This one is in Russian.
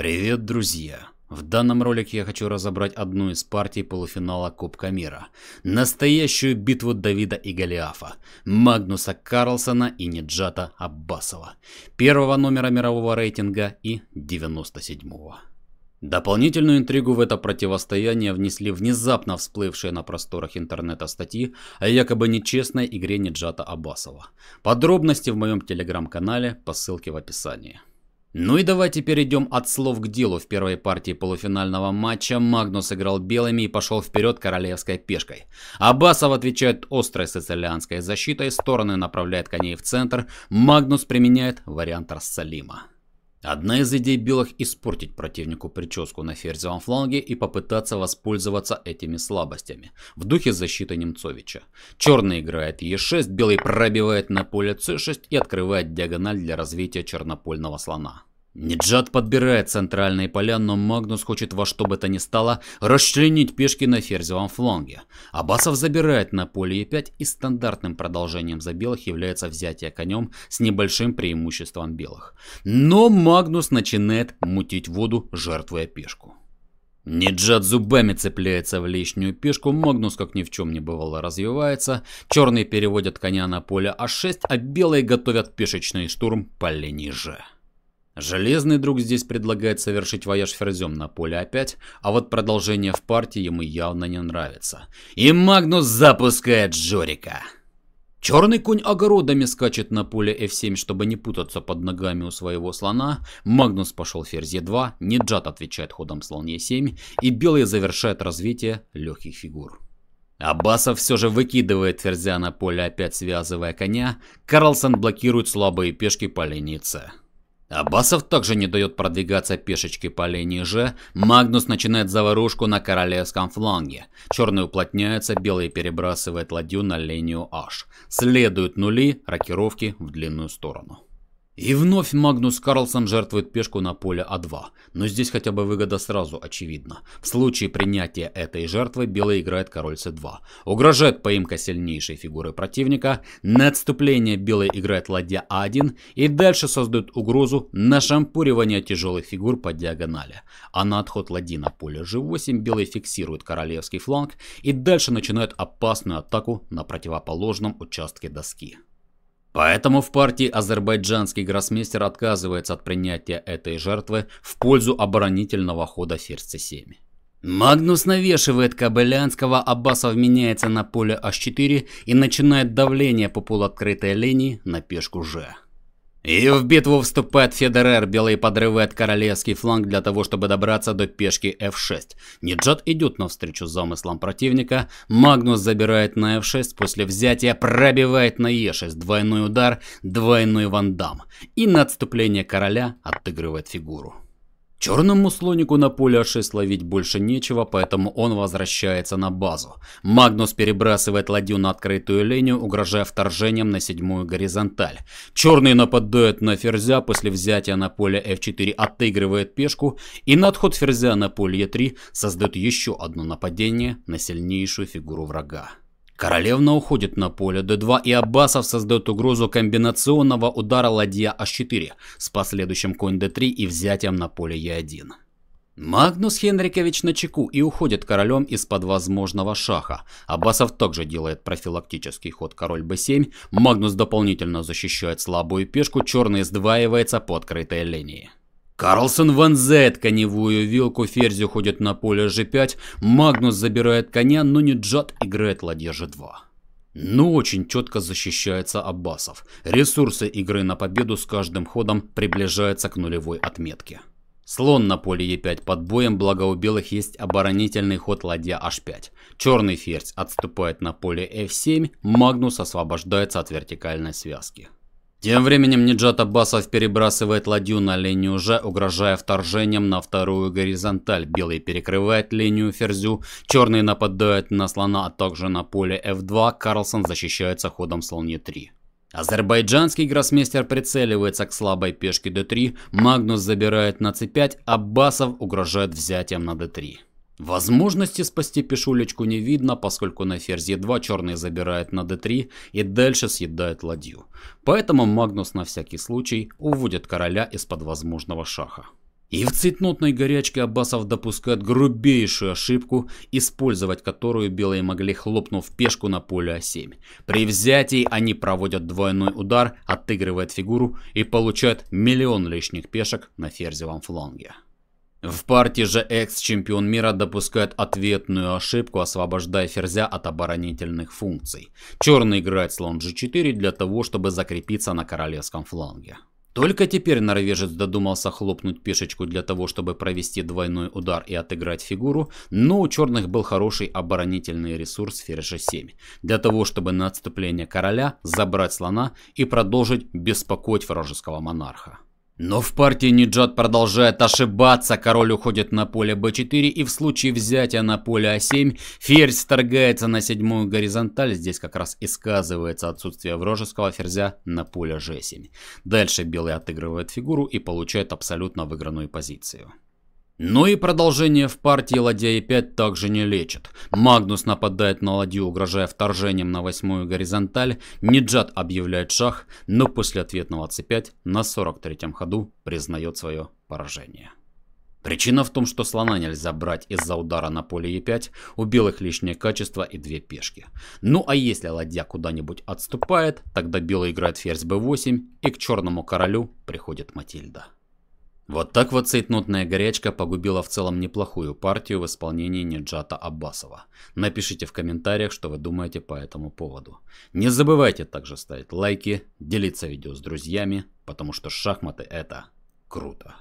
Привет, друзья! В данном ролике я хочу разобрать одну из партий полуфинала Кубка Мира. Настоящую битву Давида и Голиафа, Магнуса Карлсона и Неджата Аббасова, первого номера мирового рейтинга и 97-го. Дополнительную интригу в это противостояние внесли внезапно всплывшие на просторах интернета статьи о якобы нечестной игре Неджата Аббасова. Подробности в моем телеграм-канале по ссылке в описании. Ну и давайте перейдем от слов к делу. В первой партии полуфинального матча Магнус играл белыми и пошел вперед королевской пешкой. Абасов отвечает острой сицилианской защитой, стороны направляет коней в центр. Магнус применяет вариант Рассалима. Одна из идей белых – испортить противнику прическу на ферзевом фланге и попытаться воспользоваться этими слабостями в духе защиты Немцовича. Черный играет Е6, белый пробивает на поле c6 и открывает диагональ для развития чернопольного слона. Ниджат подбирает центральные поля, но Магнус хочет во что бы то ни стало расчленить пешки на ферзевом фланге. Абасов забирает на поле e5 и стандартным продолжением за белых является взятие конем с небольшим преимуществом белых. Но Магнус начинает мутить воду, жертвуя пешку. Ниджат зубами цепляется в лишнюю пешку, Магнус как ни в чем не бывало развивается, черные переводят коня на поле А6, а белые готовят пешечный штурм по линии Ж. Железный друг здесь предлагает совершить вояж ферзем на поле опять, а вот продолжение в партии ему явно не нравится. И Магнус запускает Жорика. Черный конь огородами скачет на поле f7, чтобы не путаться под ногами у своего слона. Магнус пошел ферзь e2, Ниджат отвечает ходом слон e7, и белый завершает развитие легких фигур. Абасов все же выкидывает ферзя на поле, опять связывая коня. Карлсон блокирует слабые пешки по линии С. Абасов также не дает продвигаться пешечке по линии Ж. Магнус начинает заварушку на королевском фланге. Черный уплотняется, белый перебрасывает ладью на линию H. Следуют нули, рокировки в длинную сторону. И вновь Магнус Карлсон жертвует пешку на поле А2, но здесь хотя бы выгода сразу очевидна. В случае принятия этой жертвы белый играет король С2. Угрожает поимка сильнейшей фигуры противника, на отступление белый играет ладья А1 и дальше создает угрозу на шампуривание тяжелых фигур по диагонали. А на отход ладьи на поле G8 белый фиксирует королевский фланг и дальше начинает опасную атаку на противоположном участке доски. Поэтому в партии азербайджанский гроссмейстер отказывается от принятия этой жертвы в пользу оборонительного хода ферзь c7. Магнус навешивает Кабелянского, Аббаса вменяется на поле h4 и начинает давление по полуоткрытой линии на пешку g. И в битву вступает Федерер, белый подрывает королевский фланг для того, чтобы добраться до пешки f6. Ниджат идет навстречу замыслам противника, Магнус забирает на f6, после взятия пробивает на e6, двойной удар, двойной вандам. И на отступление короля отыгрывает фигуру. Черному слонику на поле А6 ловить больше нечего, поэтому он возвращается на базу. Магнус перебрасывает ладью на открытую линию, угрожая вторжением на седьмую горизонталь. Черный нападает на ферзя, после взятия на поле F4 отыгрывает пешку, и на отход ферзя на поле e 3 создает еще одно нападение на сильнейшую фигуру врага. Королевна уходит на поле. Д2 и Аббасов создает угрозу комбинационного удара ладья h4 с последующим конь d3 и взятием на поле e1. Магнус Хенрикович на чеку и уходит королем из-под возможного шаха. Аббасов также делает профилактический ход король b7. Магнус дополнительно защищает слабую пешку, черный сдваивается по открытой линии. Карлсон вонзает коневую вилку, Ферзь уходит на поле g5, Магнус забирает коня, но не Джад играет ладья g2. Но очень четко защищается Аббасов. Ресурсы игры на победу с каждым ходом приближаются к нулевой отметке. Слон на поле e5 под боем, благо у белых есть оборонительный ход ладья h5. Черный ферзь отступает на поле f7, Магнус освобождается от вертикальной связки. Тем временем Ниджат Аббасов перебрасывает ладью на линию Ж, угрожая вторжением на вторую горизонталь. Белый перекрывает линию Ферзю, черный нападает на слона, а также на поле F2. Карлсон защищается ходом слоне 3. Азербайджанский гроссмейстер прицеливается к слабой пешке d3, Магнус забирает на c5, Аббасов угрожает взятием на d3. Возможности спасти пешулечку не видно, поскольку на ферзе Е2 черный забирает на d3 и дальше съедает ладью. Поэтому Магнус на всякий случай уводит короля из-под возможного шаха. И в цветнотной горячке аббасов допускает грубейшую ошибку, использовать которую белые могли хлопнув пешку на поле А7. При взятии они проводят двойной удар, отыгрывают фигуру и получают миллион лишних пешек на ферзевом фланге. В партии же экс-чемпион мира допускает ответную ошибку, освобождая ферзя от оборонительных функций. Черный играет слон g4 для того, чтобы закрепиться на королевском фланге. Только теперь норвежец додумался хлопнуть пешечку для того, чтобы провести двойной удар и отыграть фигуру, но у черных был хороший оборонительный ресурс ферзь 7 для того, чтобы на отступление короля забрать слона и продолжить беспокоить вражеского монарха. Но в партии Ниджат продолжает ошибаться, король уходит на поле b4 и в случае взятия на поле a7 а ферзь вторгается на седьмую горизонталь, здесь как раз и сказывается отсутствие вражеского ферзя на поле g7. Дальше белый отыгрывает фигуру и получает абсолютно выигранную позицию. Ну и продолжение в партии ладья e5 также не лечит. Магнус нападает на ладью, угрожая вторжением на восьмую горизонталь. Ниджат объявляет шах, но после ответного c5 на 43-м ходу признает свое поражение. Причина в том, что слона нельзя брать из-за удара на поле e5, у белых лишнее качество и две пешки. Ну а если ладья куда-нибудь отступает, тогда белый играет ферзь b8 и к черному королю приходит Матильда. Вот так вот цейтнотная горячка погубила в целом неплохую партию в исполнении Неджата Аббасова. Напишите в комментариях, что вы думаете по этому поводу. Не забывайте также ставить лайки, делиться видео с друзьями, потому что шахматы это круто.